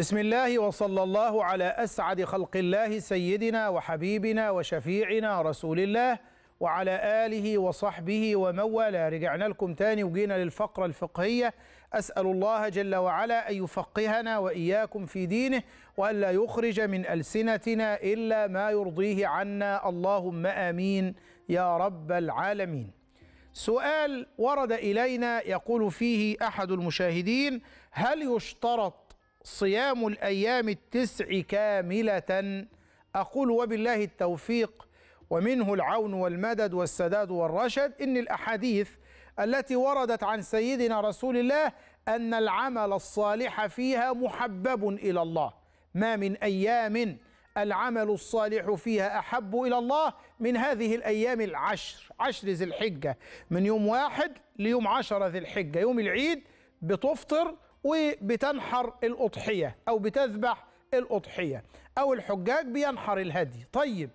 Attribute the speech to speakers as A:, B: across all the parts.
A: بسم الله وصلى الله على أسعد خلق الله سيدنا وحبيبنا وشفيعنا رسول الله وعلى آله وصحبه ومن والاه رجعنا لكم تاني وجينا للفقرة الفقهية أسأل الله جل وعلا أن يفقهنا وإياكم في دينه وأن لا يخرج من ألسنتنا إلا ما يرضيه عنا اللهم آمين يا رب العالمين سؤال ورد إلينا يقول فيه أحد المشاهدين هل يشترط صيام الأيام التسع كاملة أقول وبالله التوفيق ومنه العون والمدد والسداد والرشد إن الأحاديث التي وردت عن سيدنا رسول الله أن العمل الصالح فيها محبب إلى الله ما من أيام العمل الصالح فيها أحب إلى الله من هذه الأيام العشر عشر ذي الحجة من يوم واحد ليوم عشر ذي الحجة يوم العيد بتفطر وبتنحر الأضحية أو بتذبح الأضحية أو الحجاج بينحر الهدي طيب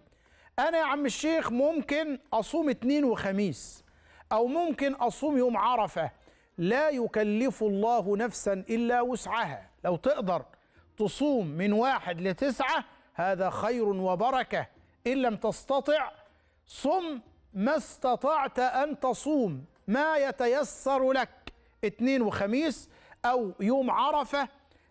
A: أنا يا عم الشيخ ممكن أصوم اثنين وخميس أو ممكن أصوم يوم عرفة لا يكلف الله نفسا إلا وسعها لو تقدر تصوم من واحد لتسعة هذا خير وبركة إن لم تستطع صم ما استطعت أن تصوم ما يتيسر لك اثنين وخميس أو يوم عرفة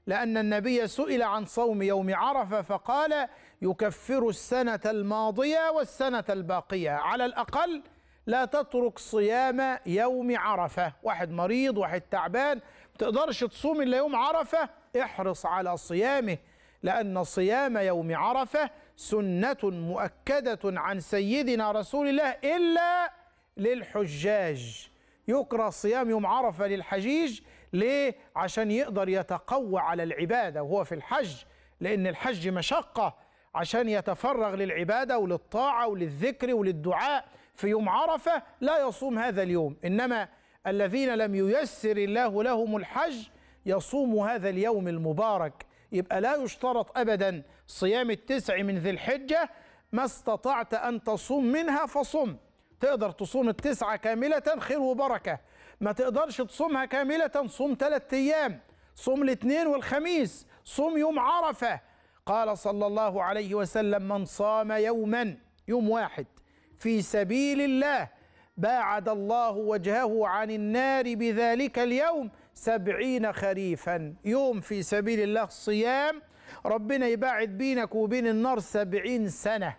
A: لأن النبي سئل عن صوم يوم عرفة فقال يكفر السنة الماضية والسنة الباقية على الأقل لا تترك صيام يوم عرفة واحد مريض واحد تعبان تقدرش تصوم إلا يوم عرفة احرص على صيامه لأن صيام يوم عرفة سنة مؤكدة عن سيدنا رسول الله إلا للحجاج يكره صيام يوم عرفة للحجيج ليه؟ عشان يقدر يتقوى على العبادة وهو في الحج لأن الحج مشقة عشان يتفرغ للعبادة وللطاعة وللذكر وللدعاء في يوم عرفة لا يصوم هذا اليوم إنما الذين لم ييسر الله لهم الحج يصوم هذا اليوم المبارك يبقى لا يشترط أبدا صيام التسع من ذي الحجة ما استطعت أن تصوم منها فصم تقدر تصوم التسعة كاملة خير وبركة ما تقدرش تصومها كاملة صوم ثلاثة أيام صوم الاثنين والخميس صوم يوم عرفة قال صلى الله عليه وسلم من صام يوما يوم واحد في سبيل الله باعد الله وجهه عن النار بذلك اليوم سبعين خريفا يوم في سبيل الله الصيام ربنا يباعد بينك وبين النار سبعين سنة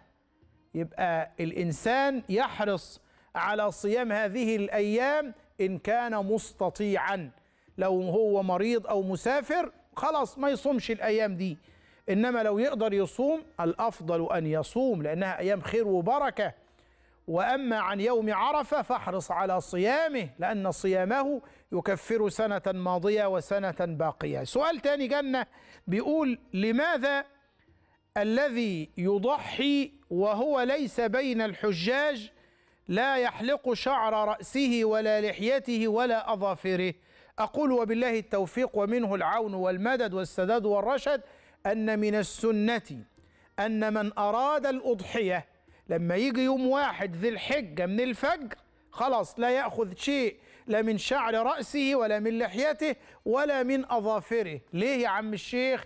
A: يبقى الإنسان يحرص على صيام هذه الأيام إن كان مستطيعا لو هو مريض أو مسافر خلاص ما يصومش الأيام دي إنما لو يقدر يصوم الأفضل أن يصوم لأنها أيام خير وبركة وأما عن يوم عرفة فاحرص على صيامه لأن صيامه يكفر سنة ماضية وسنة باقية سؤال تاني جنة بيقول لماذا الذي يضحي وهو ليس بين الحجاج لا يحلق شعر رأسه ولا لحيته ولا أظافره أقول وبالله التوفيق ومنه العون والمدد والسداد والرشد أن من السنة أن من أراد الأضحية لما يجي يوم واحد ذي الحجة من الفجر خلاص لا يأخذ شيء لا من شعر رأسه ولا من لحيته ولا من أظافره ليه يا عم الشيخ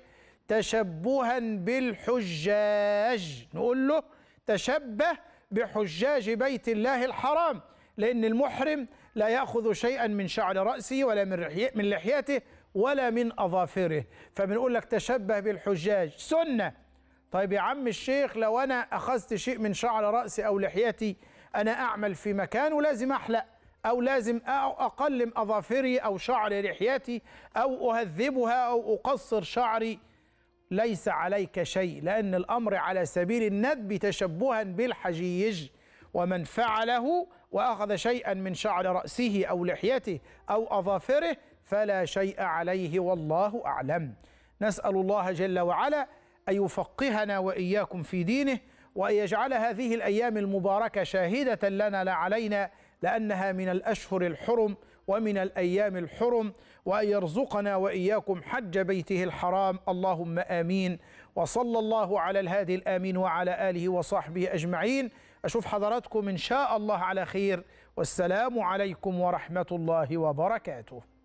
A: تشبها بالحجاج نقول له تشبه بحجاج بيت الله الحرام لأن المحرم لا يأخذ شيئا من شعر رأسه ولا من من لحيته ولا من أظافره فبنقول لك تشبه بالحجاج سنة طيب يا عم الشيخ لو أنا أخذت شيء من شعر رأسي أو لحيتي أنا أعمل في مكان ولازم أحلق أو لازم أقلم أظافري أو شعر لحيتي أو أهذبها أو أقصر شعري ليس عليك شيء لأن الأمر على سبيل الندب تشبها بالحجيج ومن فعله وأخذ شيئا من شعر رأسه أو لحيته أو أظافره فلا شيء عليه والله أعلم نسأل الله جل وعلا أن يفقهنا وإياكم في دينه وأن يجعل هذه الأيام المباركة شاهدة لنا لا علينا لأنها من الأشهر الحرم ومن الأيام الحرم وأن يرزقنا وإياكم حج بيته الحرام اللهم آمين وصلى الله على الهادي الآمين وعلى آله وصحبه أجمعين أشوف حضراتكم إن شاء الله على خير والسلام عليكم ورحمة الله وبركاته